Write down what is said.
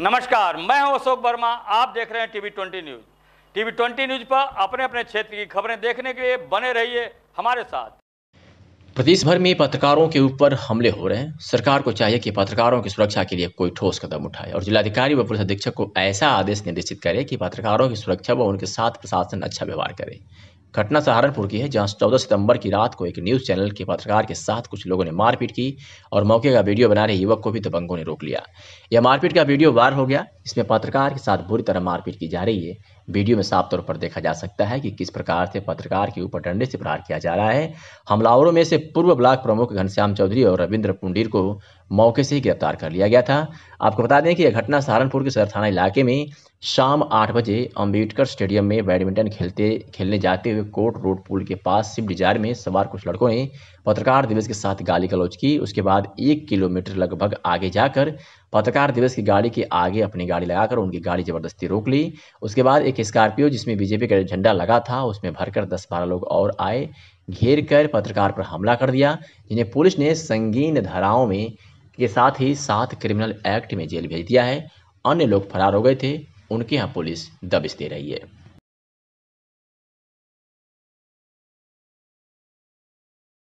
नमस्कार मैं हूं अशोक वर्मा आप देख रहे हैं TV twenty news TV twenty news पर अपने अपने क्षेत्र की खबरें देखने के लिए बने रहिए हमारे साथ प्रदेश भर में पत्रकारों के ऊपर हमले हो रहे हैं सरकार को चाहिए कि पत्रकारों की सुरक्षा के लिए कोई ठोस कदम उठाए और जिलाधिकारी व पुलिस अधीक्षक को ऐसा आदेश निर्देशित करे कि पत्रकारों की सुरक्षा व उनके साथ प्रशासन अच्छा व्यवहार करे घटना सहारनपुर की है जहां 14 सितंबर की रात को एक न्यूज चैनल के पत्रकार के साथ कुछ लोगों ने मारपीट की और मौके का वीडियो बना रहे युवक को भी दबंगों ने रोक लिया यह मारपीट का वीडियो वायरल हो गया इसमें पत्रकार के साथ बुरी तरह मारपीट की जा रही है वीडियो में साफ तौर पर देखा जा सकता है कि किस प्रकार से पत्रकार के ऊपर डंडे से प्रहार किया जा रहा है हमलावरों में से पूर्व ब्लॉक प्रमुख घनश्याम चौधरी और रविंद्र पुंडीर को मौके से ही गिरफ्तार कर लिया गया था आपको बता दें कि यह घटना सहारनपुर के सदर थाना इलाके में शाम आठ बजे अम्बेडकर स्टेडियम में बैडमिंटन खेलते खेलने जाते हुए हुए कोर्ट रोड पुल के पास सिप डिजायर में सवार कुछ लड़कों ने पत्रकार दिवस के साथ गाली गलौज की उसके बाद एक किलोमीटर लगभग आगे जाकर पत्रकार दिवस की गाड़ी के आगे अपनी गाड़ी लगाकर उनकी गाड़ी जबरदस्ती रोक ली उसके बाद एक स्कॉर्पियो जिसमें बीजेपी का झंडा लगा था उसमें भरकर दस बारह लोग और आए घेर कर पत्रकार पर हमला कर दिया जिन्हें पुलिस ने संगीन धाराओं में के साथ ही सात क्रिमिनल एक्ट में जेल भेज दिया है अन्य लोग फरार हो गए थे उनके यहाँ पुलिस दबिश दे रही है